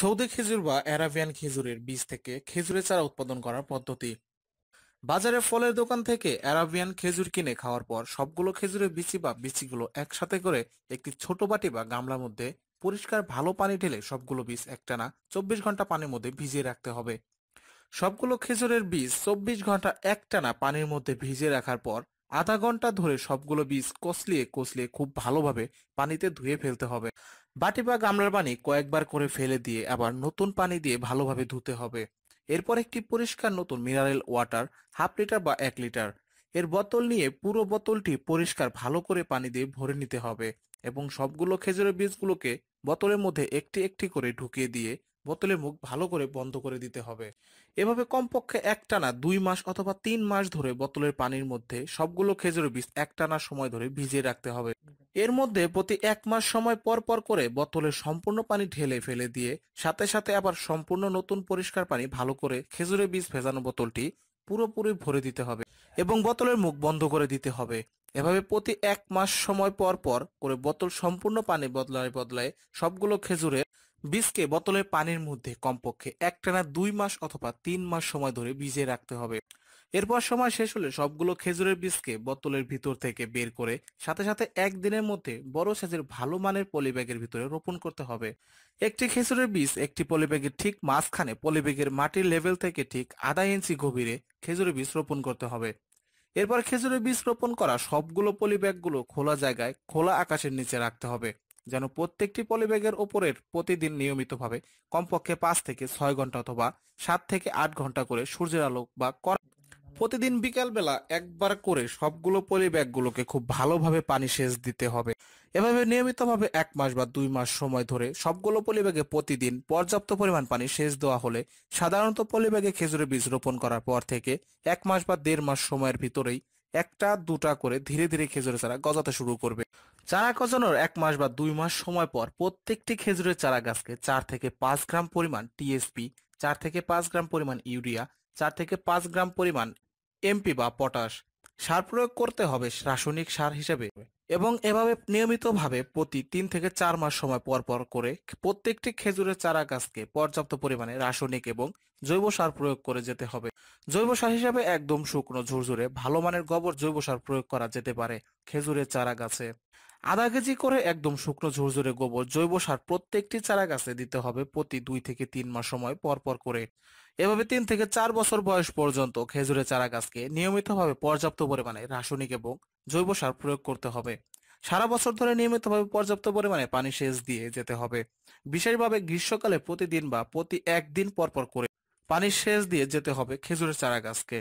Saudi খেজুর বা Arabian খেজুরের বীজ থেকে খেজুরের চারা উৎপাদন করার পদ্ধতি বাজারে ফলের দোকান থেকে অ্যারাবিয়ান খেজুর কিনে খাওয়ার পর সবগুলো খেজুরের বিচি বা বিচিগুলো একসাথে করে একটি ছোট বাটি বা গামলার মধ্যে পরিষ্কার ভালো পানি ঢেলে সবগুলো বীজ একটানা চব্বিশ ঘন্টা পানির মধ্যে ভিজিয়ে রাখতে হবে সবগুলো খেজুরের বীজ চব্বিশ ঘন্টা একটানা পানির মধ্যে ভিজিয়ে রাখার পর আধা ঘন্টা ধরে সবগুলো বীজ কসলিয়ে কসলিয়ে খুব ভালোভাবে পানিতে ধুয়ে ফেলতে হবে বাটি বা গামলার পানি কয়েকবার করে ফেলে দিয়ে আবার নতুন পানি দিয়ে ভালোভাবে ধুতে হবে এরপর একটি পরিষ্কার নতুন মিনারেল ওয়াটার হাফ লিটার বা এক লিটার এর বোতল নিয়ে পুরো বোতলটি পরিষ্কার ভালো করে পানি দিয়ে ভরে নিতে হবে এবং সবগুলো খেজুরের বীজগুলোকে বোতলের মধ্যে একটি একটি করে ঢুকিয়ে দিয়ে বোতলের মুখ ভালো করে বন্ধ করে দিতে হবে এভাবে কমপক্ষে একটানা দুই মাস অথবা তিন মাস ধরে বোতলের পানির মধ্যে সবগুলো খেজুরের বীজ একটানা সময় ধরে ভিজিয়ে রাখতে হবে এর মধ্যে প্রতি এক মাস সময় পর পর করে বোতলে সম্পূর্ণ পানি ঢেলে ফেলে দিয়ে সাথে সাথে আবার সম্পূর্ণ নতুন পরিষ্কার পানি ভালো করে খেজুরের বীজ ভেজানো বোতলটি পুরোপুরি ভরে দিতে হবে এবং বোতলের মুখ বন্ধ করে দিতে হবে এভাবে প্রতি এক মাস সময় পর পর করে বোতল সম্পূর্ণ পানি বদলায় বদলায় সবগুলো খেজুরের বীজকে বোতলের পানির মধ্যে কমপক্ষে একটানা দুই মাস অথবা তিন মাস সময় ধরে ভিজিয়ে রাখতে হবে এরপর সময় শেষ হলে সবগুলো খেজুরের বীজকে বোতলের ভিতর থেকে বের করে সাথে সাথে একদিনের মধ্যে বড় সাইজের ভালো মানের পলিব্যাগের ভিতরে রোপণ করতে হবে একটি খেজুরের বীজ একটি পলিব্যাগের ঠিক মাঝখানে পলিব্যাগের মাটির লেভেল থেকে ঠিক আধা ইঞ্চি গভীরে খেজুরের বীজ রোপণ করতে হবে এরপর খেজুরের বীজ রোপণ করা সবগুলো পলিব্যাগগুলো খোলা জায়গায় খোলা আকাশের নিচে রাখতে হবে যেন প্রত্যেকটি পলিব্যাগের ওপরের প্রতিদিন নিয়মিতভাবে কমপক্ষে পাঁচ থেকে ছয় ঘন্টা অথবা সাত থেকে আট ঘন্টা করে সূর্যের আলো বা প্রতিদিন বিকালবেলা একবার করে সবগুলো পলি ব্যাগগুলোকে খুব ভালোভাবে পানি সেচ দিতে হবে এভাবে নিয়মিতভাবে এক মাস বা দুই মাস সময় ধরে সবগুলো পলি ব্যাগে প্রতিদিন পর্যাপ্ত পরিমাণ পানি সেচ দেওয়া হলে সাধারণত পলি ব্যাগে খেজুরে বীজ রোপণ করার পর থেকে এক মাস বা দেড় মাস সময়ের ভিতরেই একটা দুটা করে ধীরে ধীরে খেজুরে চারা গজাতে শুরু করবে চারা গজানোর এক মাস বা দুই মাস সময় পর প্রত্যেকটি খেজুরের চারা গাছকে চার থেকে পাঁচ গ্রাম পরিমাণ টিএসপি চার থেকে পাঁচ গ্রাম পরিমাণ ইউরিয়া চার থেকে পাঁচ গ্রাম পরিমাণ এমপি বা পটাশ সার প্রয়োগ করতে হবে রাসায়নিক সার হিসেবে এবং এভাবে নিয়মিতভাবে প্রতি তিন থেকে চার মাস সময় পরপর করে প্রত্যেকটি খেজুরের চারা গাছকে পর্যাপ্ত পরিমাণে রাসায়নিক এবং জৈব সার প্রয়োগ করে যেতে হবে জৈব সার হিসাবে একদম শুকনো ঝুরঝুরে ভালো মানের গোবর জৈব সার প্রয়োগ করা যেতে পারে খেজুরের চারা গাছে আধা কেজি করে একদম শুকনো ঝুরঝুরে গোবর জৈব সার প্রত্যেকটি চারা গাছে দিতে হবে প্রতি দুই থেকে তিন মাস সময় পর পর করে এভাবে তিন থেকে চার বছর বয়স পর্যন্ত খেজুরের চারা গাছকে নিয়মিতভাবে পর্যাপ্ত পরিমাণে রাসায়নিক এবং জৈব সার প্রয়োগ করতে হবে সারা বছর ধরে নিয়মিতভাবে পর্যাপ্ত পরিমাণে পানি সেচ দিয়ে যেতে হবে বিশেষভাবে গ্রীষ্মকালে প্রতিদিন বা প্রতি একদিন পরপর করে পানি সেচ দিয়ে যেতে হবে খেজুরের চারা গাছকে